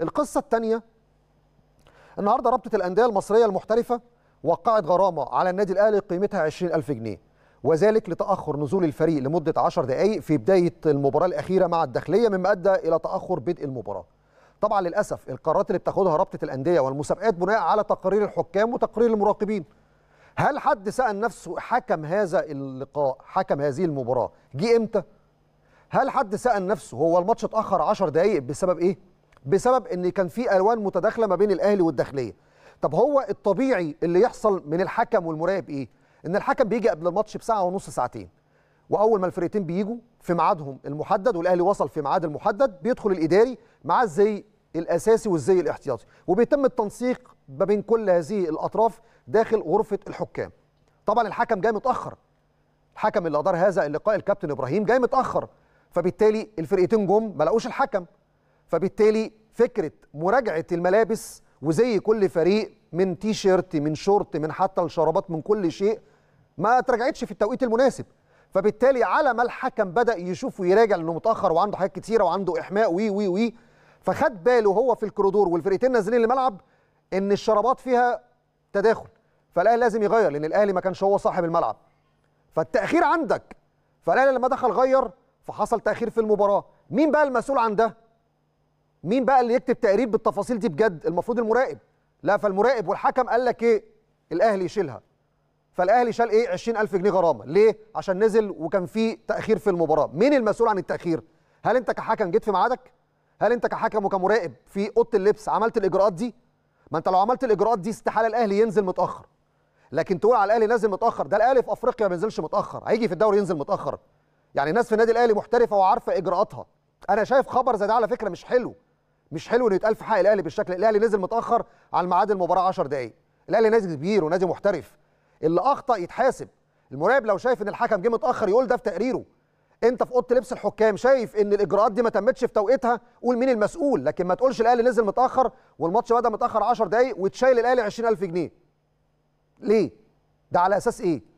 القصه الثانيه النهارده رابطه الانديه المصريه المحترفه وقعت غرامه على النادي الاهلي قيمتها 20000 جنيه وذلك لتاخر نزول الفريق لمده 10 دقائق في بدايه المباراه الاخيره مع الداخليه مما ادى الى تاخر بدء المباراه طبعا للاسف القرارات اللي بتاخدها رابطه الانديه والمسابقات بناء على تقارير الحكام وتقارير المراقبين هل حد سال نفسه حكم هذا اللقاء حكم هذه المباراه جه امتى هل حد سال نفسه هو الماتش اتاخر 10 دقائق بسبب ايه بسبب ان كان في الوان متداخله ما بين الاهلي والداخليه طب هو الطبيعي اللي يحصل من الحكم والمراقب ايه ان الحكم بيجي قبل الماتش بساعه ونص ساعتين واول ما الفرقتين بيجوا في ميعادهم المحدد والاهلي وصل في ميعاد المحدد بيدخل الاداري مع الزي الاساسي والزي الاحتياطي وبيتم التنسيق ما بين كل هذه الاطراف داخل غرفه الحكام طبعا الحكم جاي متاخر الحكم اللي ادار هذا اللقاء الكابتن ابراهيم جاي متاخر فبالتالي الفرقتين جم ما لقوش الحكم فبالتالي فكره مراجعه الملابس وزي كل فريق من تي شيرت من شورت من حتى الشرابات من كل شيء ما اترجعتش في التوقيت المناسب فبالتالي على ما الحكم بدا يشوف ويراجع لانه متاخر وعنده حاجات كتيره وعنده احماء وي وي وي فخد باله هو في الكرودور والفرقتين نازلين الملعب ان الشرابات فيها تداخل فالاهلي لازم يغير لان الاهلي ما كانش هو صاحب الملعب فالتاخير عندك فالاهلي لما دخل غير فحصل تاخير في المباراه مين بقى المسؤول عن ده مين بقى اللي يكتب تقرير بالتفاصيل دي بجد المفروض المراقب لا فالمراقب والحكم قال لك ايه الاهلي يشيلها فالاهلي شال ايه 20000 جنيه غرامه ليه عشان نزل وكان في تاخير في المباراه مين المسؤول عن التاخير هل انت كحكم جيت في ميعادك هل انت كحكم وكمراقب في اوضه اللبس عملت الاجراءات دي ما انت لو عملت الاجراءات دي استحاله الاهلي ينزل متاخر لكن تقول على الاهلي نازل متاخر ده الاهلي في افريقيا ما بينزلش متاخر هيجي في الدوري ينزل متاخر يعني الناس في النادي الاهلي محترفه وعارفه اجراءاتها انا شايف خبر زي ده على فكره مش حلو مش حلو انه يتقال في حق الاهلي بالشكل الاهلي نزل متاخر على ميعاد المباراه 10 دقائق الاهلي نادي كبير ونادي محترف اللي اخطا يتحاسب المراقب لو شايف ان الحكم جه متاخر يقول ده في تقريره انت في اوضه لبس الحكام شايف ان الاجراءات دي ما تمتش في توقيتها قول مين المسؤول لكن ما تقولش الاهلي نزل متاخر والماتش بدا متاخر 10 دقائق وتشايل الاهلي 20000 جنيه ليه ده على اساس ايه